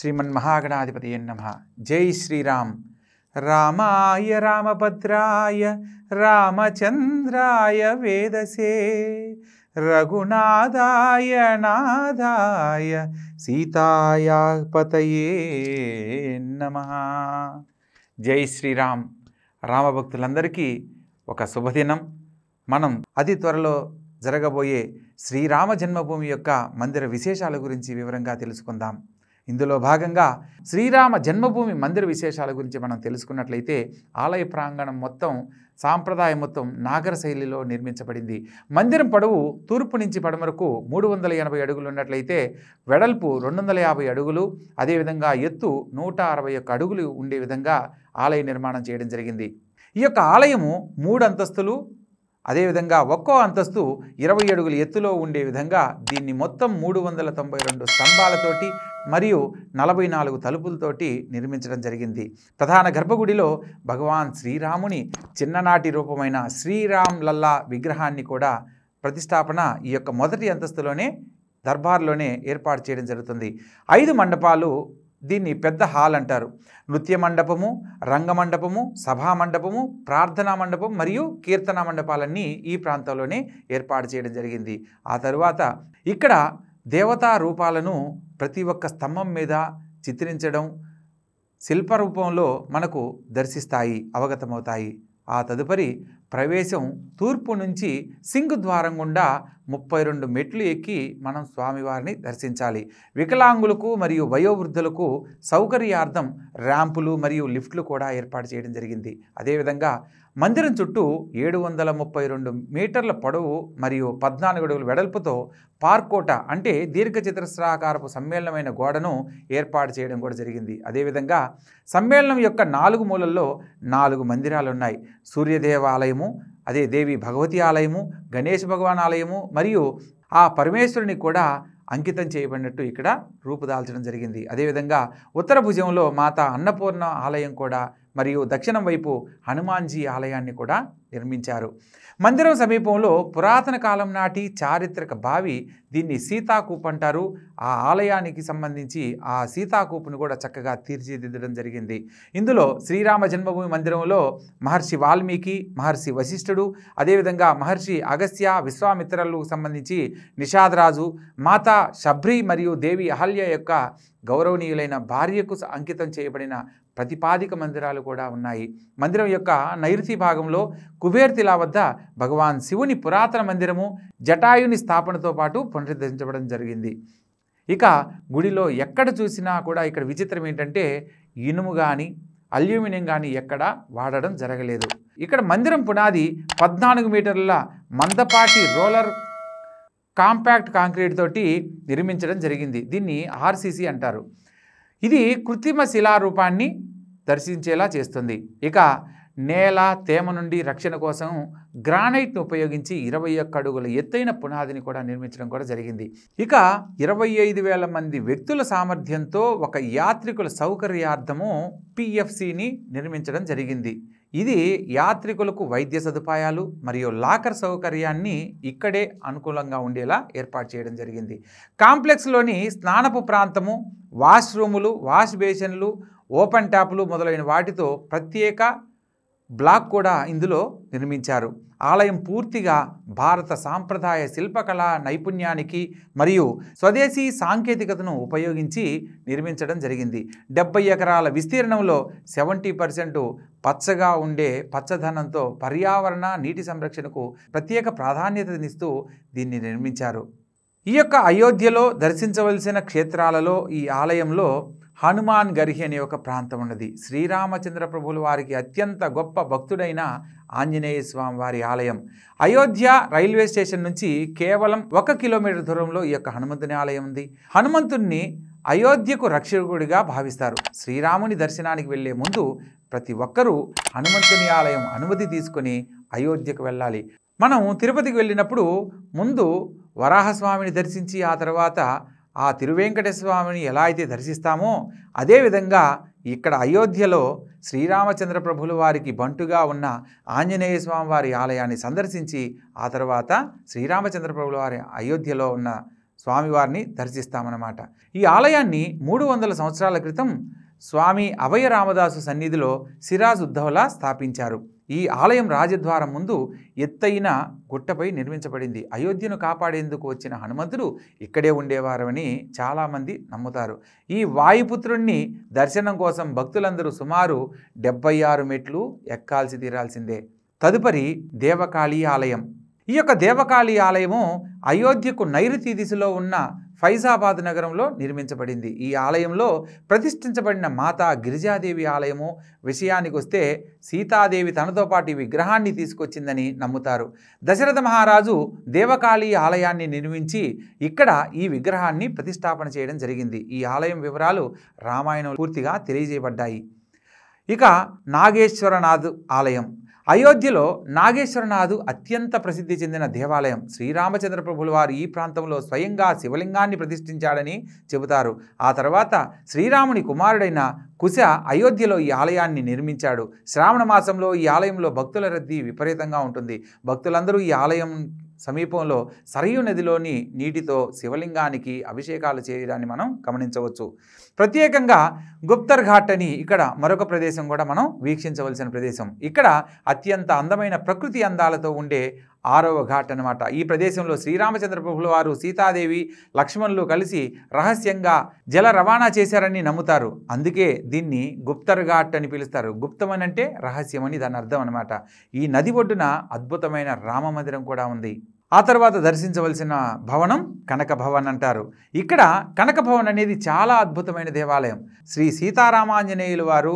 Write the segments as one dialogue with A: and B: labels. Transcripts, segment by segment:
A: శ్రీమన్ మహాగణాధిపతి నమ జై శ్రీరామ్ రామాయ రామభద్రాయ రామచంద్రాయ వేదసే రఘునాథాయ నాథాయ సీతాయా నమ జై శ్రీరామ్ రామభక్తులందరికీ ఒక శుభదినం మనం అతి త్వరలో జరగబోయే శ్రీరామ జన్మభూమి యొక్క మందిర విశేషాల గురించి వివరంగా తెలుసుకుందాం ఇందులో భాగంగా శ్రీరామ జన్మభూమి మందిర విశేషాల గురించి మనం తెలుసుకున్నట్లయితే ఆలయ ప్రాంగణం మొత్తం సాంప్రదాయ మొత్తం నాగర శైలిలో నిర్మించబడింది మందిరం పొడవు తూర్పు నుంచి పడమరకు మూడు వందల ఎనభై అడుగులు ఉన్నట్లయితే వెడల్పు రెండు వందల యాభై అడుగులు అదేవిధంగా ఎత్తు నూట అరవై ఒక్క అడుగులు ఉండే విధంగా ఆలయ నిర్మాణం చేయడం జరిగింది ఈ యొక్క ఆలయము మూడు అంతస్తులు అదేవిధంగా ఒక్కో అంతస్తు ఇరవై అడుగుల ఎత్తులో ఉండే విధంగా దీన్ని మొత్తం మూడు వందల తొంభై రెండు స్తంభాలతోటి మరియు నలభై నాలుగు తలుపులతోటి నిర్మించడం జరిగింది ప్రధాన గర్భగుడిలో భగవాన్ శ్రీరాముని చిన్ననాటి రూపమైన శ్రీరామ్ లల్లా విగ్రహాన్ని కూడా ప్రతిష్టాపన ఈ యొక్క మొదటి అంతస్తులోనే దర్బార్లోనే ఏర్పాటు చేయడం జరుగుతుంది ఐదు మండపాలు దీన్ని పెద్ద హాల్ అంటారు నృత్య మండపము రంగమండపము సభా మండపము ప్రార్థనా మండపం మరియు కీర్తన మండపాలన్నీ ఈ ప్రాంతంలోనే ఏర్పాటు చేయడం జరిగింది ఆ తరువాత ఇక్కడ దేవతా రూపాలను ప్రతి ఒక్క స్తంభం మీద చిత్రించడం శిల్పరూపంలో మనకు దర్శిస్తాయి అవగతమవుతాయి ఆ తదుపరి ప్రవేశం తూర్పు నుంచి సింగు ద్వారం గుండా ముప్పై రెండు మెట్లు ఎక్కి మనం స్వామివారిని దర్శించాలి వికలాంగులకు మరియు వయోవృద్ధులకు సౌకర్యార్థం ర్యాంపులు మరియు లిఫ్ట్లు కూడా ఏర్పాటు చేయడం జరిగింది అదేవిధంగా మందిరం చుట్టూ ఏడు వందల ముప్పై రెండు మీటర్ల పొడవు మరియు పద్నాలుగు అడుగుల వెడల్పుతో పార్కోట అంటే దీర్ఘచతురస్రాకారపు సమ్మేళనమైన గోడను ఏర్పాటు చేయడం కూడా జరిగింది అదేవిధంగా సమ్మేళనం యొక్క నాలుగు మూలల్లో నాలుగు మందిరాలు ఉన్నాయి సూర్యదేవాలయము అదే దేవి భగవతి ఆలయము గణేష్ భగవాన్ ఆలయము మరియు ఆ పరమేశ్వరుని కూడా అంకితం చేయబడినట్టు ఇక్కడ రూపుదాల్చడం జరిగింది అదేవిధంగా ఉత్తర భుజంలో మాత అన్నపూర్ణ ఆలయం కూడా మరియు దక్షిణం వైపు హనుమాన్జీ ఆలయాన్ని కూడా నిర్మించారు మందిరం సమీపంలో పురాతన కాలం నాటి చారిత్రక బావి దీన్ని సీతాకూప్ అంటారు ఆ ఆలయానికి సంబంధించి ఆ సీతాకూపును కూడా చక్కగా తీర్చిదిద్దడం జరిగింది ఇందులో శ్రీరామ జన్మభూమి మందిరంలో మహర్షి వాల్మీకి మహర్షి వశిష్ఠుడు అదేవిధంగా మహర్షి అగస్త్య విశ్వామిత్రులకు సంబంధించి నిషాదరాజు మాతా శబ్రి మరియు దేవి అహల్య యొక్క గౌరవనీయులైన భార్యకు అంకితం చేయబడిన ప్రతిపాదిక మందిరాలు కూడా ఉన్నాయి మందిరం యొక్క నైరుతి భాగంలో కుబేర్తిలా వద్ద భగవాన్ శివుని పురాతన మందిరము జటాయుని స్థాపనతో పాటు పునరుద్ధరించబడం జరిగింది ఇక గుడిలో ఎక్కడ చూసినా కూడా ఇక్కడ విచిత్రం ఏంటంటే ఇనుము కానీ అల్యూమినియం కానీ ఎక్కడా వాడడం జరగలేదు ఇక్కడ మందిరం పునాది పద్నాలుగు మీటర్ల మందపాటి రోలర్ కాంపాక్ట్ కాంక్రీట్ తోటి నిర్మించడం జరిగింది దీన్ని ఆర్సీసీ అంటారు ఇది కృత్రిమ శిలారూపాన్ని దర్శించేలా చేస్తుంది ఇక నేల తేమ నుండి రక్షణ కోసం గ్రానైట్ను ఉపయోగించి ఇరవై ఒక్క అడుగుల ఎత్తైన పునాదిని కూడా నిర్మించడం కూడా జరిగింది ఇక ఇరవై ఐదు వేల మంది వ్యక్తుల సామర్థ్యంతో ఒక యాత్రికుల సౌకర్యార్థము పిఎఫ్సిని నిర్మించడం జరిగింది ఇది యాత్రికులకు వైద్య సదుపాయాలు మరియు లాకర్ సౌకర్యాన్ని ఇక్కడే అనుకూలంగా ఉండేలా ఏర్పాటు చేయడం జరిగింది కాంప్లెక్స్లోని స్నానపు ప్రాంతము వాష్రూములు వాష్ బేసిన్లు ఓపెన్ ట్యాప్లు మొదలైన వాటితో ప్రత్యేక బ్లాక్ కూడా ఇందులో నిర్మించారు ఆలయం పూర్తిగా భారత సాంప్రదాయ శిల్పకళ నైపుణ్యానికి మరియు స్వదేశీ సాంకేతికతను ఉపయోగించి నిర్మించడం జరిగింది డెబ్బై ఎకరాల విస్తీర్ణంలో సెవెంటీ పర్సెంట్ పచ్చగా ఉండే పచ్చదనంతో పర్యావరణ నీటి సంరక్షణకు ప్రత్యేక ప్రాధాన్యతనిస్తూ దీన్ని నిర్మించారు ఈ యొక్క అయోధ్యలో దర్శించవలసిన క్షేత్రాలలో ఈ ఆలయంలో హనుమాన్ గర్హి అనే ఒక ప్రాంతం ఉన్నది శ్రీరామచంద్ర ప్రభులు వారికి అత్యంత గొప్ప భక్తుడైన ఆంజనేయ స్వామి వారి ఆలయం అయోధ్య రైల్వే స్టేషన్ నుంచి కేవలం ఒక కిలోమీటర్ దూరంలో ఈ యొక్క హనుమంతుని ఆలయం ఉంది హనుమంతుణ్ణి అయోధ్యకు రక్షకుడిగా భావిస్తారు శ్రీరాముని దర్శనానికి వెళ్లే ముందు ప్రతి ఒక్కరూ హనుమంతుని ఆలయం అనుమతి తీసుకొని అయోధ్యకు వెళ్ళాలి మనం తిరుపతికి వెళ్ళినప్పుడు ముందు వరాహస్వామిని దర్శించి ఆ తర్వాత ఆ తిరువేంకటస్వామిని ఎలా అయితే దర్శిస్తామో అదేవిధంగా ఇక్కడ అయోధ్యలో శ్రీరామచంద్ర ప్రభుల వారికి బంటుగా ఉన్న ఆంజనేయ స్వామి వారి ఆలయాన్ని సందర్శించి ఆ తర్వాత శ్రీరామచంద్ర ప్రభుల వారి అయోధ్యలో ఉన్న స్వామివారిని దర్శిస్తామన్నమాట ఈ ఆలయాన్ని మూడు వందల సంవత్సరాల క్రితం స్వామి అభయ రామదాసు సన్నిధిలో సిరాజ్ ఉద్ధవ్లా స్థాపించారు ఈ ఆలయం రాజద్వారం ముందు ఎత్తైన గుట్టపై నిర్మించబడింది అయోధ్యను కాపాడేందుకు వచ్చిన హనుమంతుడు ఇక్కడే ఉండేవారని చాలామంది నమ్ముతారు ఈ వాయుపుత్రుణ్ణి దర్శనం కోసం భక్తులందరూ సుమారు డెబ్బై ఆరు మెట్లు ఎక్కాల్సి తీరాల్సిందే తదుపరి దేవకాళీ ఆలయం ఈ యొక్క దేవకాళీ ఆలయము అయోధ్యకు నైరుతి దిశలో ఉన్న ఫైజాబాద్ నగరంలో నిర్మించబడింది ఈ ఆలయంలో ప్రతిష్ఠించబడిన మాతా గిరిజాదేవి ఆలయము విషయానికి వస్తే సీతాదేవి తనతో పాటు ఈ విగ్రహాన్ని తీసుకొచ్చిందని నమ్ముతారు దశరథ మహారాజు దేవకాళీ ఆలయాన్ని నిర్మించి ఇక్కడ ఈ విగ్రహాన్ని ప్రతిష్టాపన చేయడం జరిగింది ఈ ఆలయం వివరాలు రామాయణం పూర్తిగా తెలియజేయబడ్డాయి ఇక నాగేశ్వరనాథ్ ఆలయం అయోధ్యలో నాగేశ్వరనాథు అత్యంత ప్రసిద్ధి చెందిన దేవాలయం శ్రీరామచంద్ర ప్రభులు వారు ఈ ప్రాంతంలో స్వయంగా శివలింగాన్ని ప్రతిష్ఠించాడని చెబుతారు ఆ తర్వాత శ్రీరాముని కుమారుడైన కుశ అయోధ్యలో ఈ ఆలయాన్ని నిర్మించాడు శ్రావణ మాసంలో ఈ ఆలయంలో భక్తుల రద్దీ విపరీతంగా ఉంటుంది భక్తులందరూ ఈ ఆలయం సమీపంలో సరయు నదిలోని నీటితో శివలింగానికి అభిషేకాలు చేయడాన్ని మనం గమనించవచ్చు ప్రత్యేకంగా గుప్తర్ ఘాట్ అని ఇక్కడ మరొక ప్రదేశం కూడా మనం వీక్షించవలసిన ప్రదేశం ఇక్కడ అత్యంత అందమైన ప్రకృతి అందాలతో ఉండే ఆరవ ఘాట్ అనమాట ఈ ప్రదేశంలో శ్రీరామచంద్ర ప్రభుల వారు సీతాదేవి లక్ష్మణులు కలిసి రహస్యంగా జల రవాణా చేశారని నమ్ముతారు అందుకే దీన్ని గుప్తర్ ఘాట్ అని పిలుస్తారు గుప్తం అంటే రహస్యం అని దాని అర్థం అనమాట ఈ నది ఒడ్డున అద్భుతమైన రామ మందిరం కూడా ఉంది ఆ తర్వాత దర్శించవలసిన భవనం కనక భవన్ అంటారు ఇక్కడ కనక భవన్ అనేది చాలా అద్భుతమైన దేవాలయం శ్రీ సీతారామాంజనేయులు వారు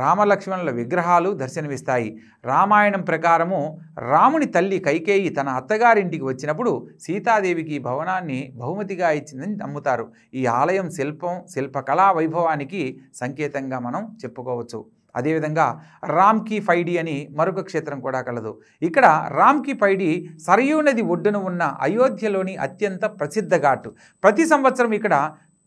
A: రామలక్ష్మణుల విగ్రహాలు దర్శనమిస్తాయి రామాయణం ప్రకారము రాముని తల్లి కైకేయి తన అత్తగారింటికి వచ్చినప్పుడు సీతాదేవికి భవనాన్ని బహుమతిగా ఇచ్చిందని నమ్ముతారు ఈ ఆలయం శిల్పం శిల్పకళా వైభవానికి సంకేతంగా మనం చెప్పుకోవచ్చు అదేవిధంగా రామ్ కీ ఫైడి అని మరొక క్షేత్రం కూడా కలదు ఇక్కడ రామ్ కీ ఫైడి సరయూ నది ఒడ్డున ఉన్న అయోధ్యలోని అత్యంత ప్రసిద్ధ ఘాటు ప్రతి సంవత్సరం ఇక్కడ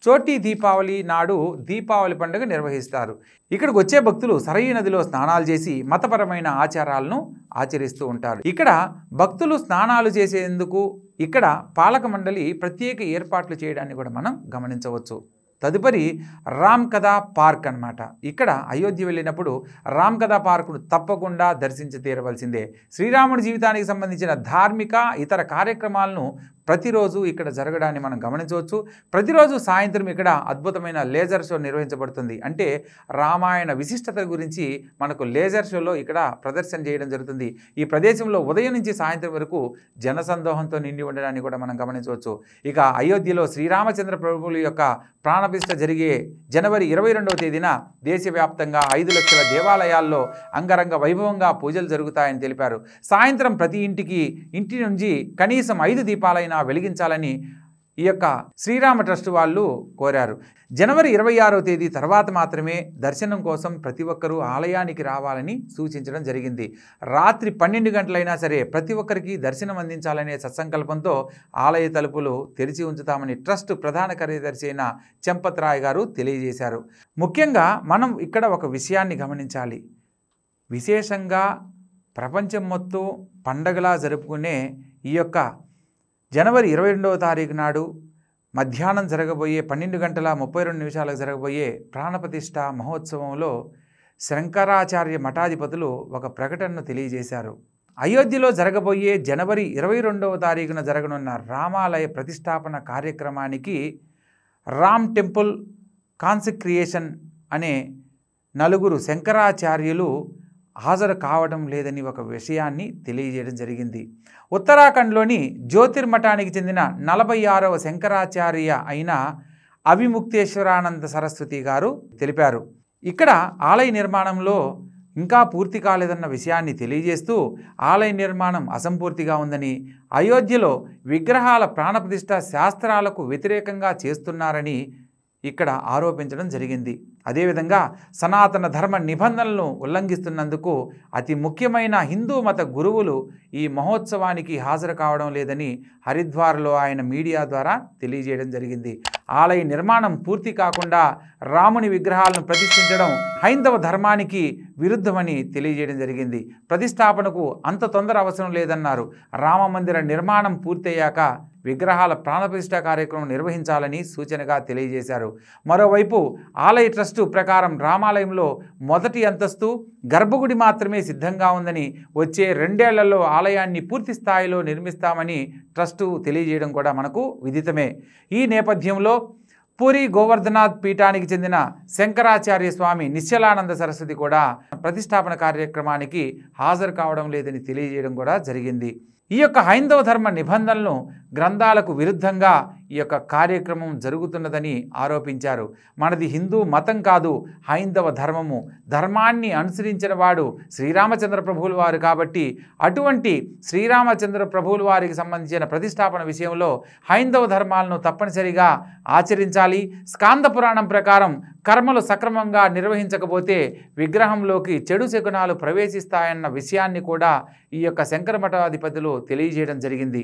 A: చోటి దీపావళి నాడు దీపావళి పండుగ నిర్వహిస్తారు ఇక్కడికి వచ్చే భక్తులు సరయూ నదిలో స్నానాలు చేసి మతపరమైన ఆచారాలను ఆచరిస్తూ ఉంటారు ఇక్కడ భక్తులు స్నానాలు చేసేందుకు ఇక్కడ పాలక మండలి ప్రత్యేక ఏర్పాట్లు చేయడాన్ని కూడా మనం గమనించవచ్చు తదుపరి రామ్ కథా పార్క్ అనమాట ఇక్కడ అయోధ్య వెళ్ళినప్పుడు రామ్ కథా పార్కును తప్పకుండా దర్శించి తీరవలసిందే శ్రీరాముడి జీవితానికి సంబంధించిన ధార్మిక ఇతర కార్యక్రమాలను ప్రతిరోజు ఇక్కడ జరగడాన్ని మనం గమనించవచ్చు ప్రతిరోజు సాయంత్రం ఇక్కడ అద్భుతమైన లేజర్ షో నిర్వహించబడుతుంది అంటే రామాయణ విశిష్టత గురించి మనకు లేజర్ షోలో ఇక్కడ ప్రదర్శన చేయడం జరుగుతుంది ఈ ప్రదేశంలో ఉదయం నుంచి సాయంత్రం వరకు జనసందోహంతో నిండి ఉండడాన్ని కూడా మనం గమనించవచ్చు ఇక అయోధ్యలో శ్రీరామచంద్ర ప్రభువుల యొక్క ప్రాణప్రతిష్ఠ జరిగే జనవరి ఇరవై రెండవ తేదీన దేశవ్యాప్తంగా ఐదు లక్షల దేవాలయాల్లో అంగరంగ వైభవంగా పూజలు జరుగుతాయని తెలిపారు సాయంత్రం ప్రతి ఇంటికి ఇంటి నుంచి కనీసం ఐదు దీపాలైన దీపాన్ని వెలిగించాలని ఈ యొక్క శ్రీరామ ట్రస్ట్ వాళ్ళు కోరారు జనవరి ఇరవై ఆరో తేదీ తర్వాత మాత్రమే దర్శనం కోసం ప్రతి ఒక్కరూ ఆలయానికి రావాలని సూచించడం జరిగింది రాత్రి పన్నెండు గంటలైనా సరే ప్రతి ఒక్కరికి దర్శనం అందించాలనే సత్సంకల్పంతో ఆలయ తలుపులు తెరిచి ఉంచుతామని ట్రస్ట్ ప్రధాన కార్యదర్శి అయిన చెంపత్ గారు తెలియజేశారు ముఖ్యంగా మనం ఇక్కడ ఒక విషయాన్ని గమనించాలి విశేషంగా ప్రపంచం మొత్తం పండగలా జరుపుకునే ఈ యొక్క జనవరి ఇరవై రెండవ తారీఖు నాడు మధ్యాహ్నం జరగబోయే పన్నెండు గంటల ముప్పై రెండు నిమిషాలకు జరగబోయే ప్రాణప్రతిష్ఠ మహోత్సవంలో శంకరాచార్య మఠాధిపతులు ఒక ప్రకటనను తెలియజేశారు అయోధ్యలో జరగబోయే జనవరి ఇరవై రెండవ తారీఖున జరగనున్న రామాలయ ప్రతిష్టాపన కార్యక్రమానికి రామ్ టెంపుల్ కాన్సిక్రియేషన్ అనే నలుగురు శంకరాచార్యులు హాజరు కావడం లేదని ఒక విషయాన్ని తెలియజేయడం జరిగింది ఉత్తరాఖండ్లోని జ్యోతిర్మఠానికి చెందిన నలభై ఆరవ శంకరాచార్య అయిన అవిముక్తేశ్వరానంద సరస్వతి గారు తెలిపారు ఇక్కడ ఆలయ నిర్మాణంలో ఇంకా పూర్తి కాలేదన్న విషయాన్ని తెలియజేస్తూ ఆలయ నిర్మాణం అసంపూర్తిగా ఉందని అయోధ్యలో విగ్రహాల ప్రాణప్రతిష్ట శాస్త్రాలకు వ్యతిరేకంగా చేస్తున్నారని ఇక్కడ ఆరోపించడం జరిగింది అదేవిధంగా సనాతన ధర్మ నిబంధనలను ఉల్లంఘిస్తున్నందుకు అతి ముఖ్యమైన హిందూ మత గురువులు ఈ మహోత్సవానికి హాజరు కావడం లేదని హరిద్వార్లో ఆయన మీడియా ద్వారా తెలియజేయడం జరిగింది ఆలయ నిర్మాణం పూర్తి కాకుండా రాముని విగ్రహాలను ప్రతిష్ఠించడం హైందవ ధర్మానికి విరుద్ధమని తెలియజేయడం జరిగింది ప్రతిష్టాపనకు అంత తొందర అవసరం లేదన్నారు రామ మందిర నిర్మాణం పూర్తయ్యాక విగ్రహాల ప్రాణప్రతిష్ఠ కార్యక్రమం నిర్వహించాలని సూచనగా తెలియజేశారు మరోవైపు ఆలయ ట్రస్టు ప్రకారం రామాలయంలో మొదటి అంతస్తు గర్భగుడి మాత్రమే సిద్ధంగా ఉందని వచ్చే రెండేళ్లలో ఆలయాన్ని పూర్తి స్థాయిలో నిర్మిస్తామని ట్రస్టు తెలియజేయడం కూడా మనకు విదితమే ఈ నేపథ్యంలో పూరి గోవర్ధనాథ్ పీఠానికి చెందిన శంకరాచార్య స్వామి నిశ్చలానంద సరస్వతి కూడా ప్రతిష్టాపన కార్యక్రమానికి హాజరు కావడం లేదని తెలియజేయడం కూడా జరిగింది ఈ యొక్క హైందవ ధర్మ నిబంధనలను గ్రంథాలకు విరుద్ధంగా ఈ యొక్క కార్యక్రమం జరుగుతున్నదని ఆరోపించారు మనది హిందూ మతం కాదు హైందవ ధర్మము ధర్మాన్ని అనుసరించిన వాడు శ్రీరామచంద్ర ప్రభువుల వారు కాబట్టి అటువంటి శ్రీరామచంద్ర ప్రభువుల వారికి సంబంధించిన ప్రతిష్టాపన విషయంలో హైందవ ధర్మాలను తప్పనిసరిగా ఆచరించాలి స్కాంద పురాణం ప్రకారం కర్మలు సక్రమంగా నిర్వహించకపోతే విగ్రహంలోకి చెడు శకునాలు ప్రవేశిస్తాయన్న విషయాన్ని కూడా ఈ యొక్క శంకరమఠాధిపతులు తెలియజేయడం జరిగింది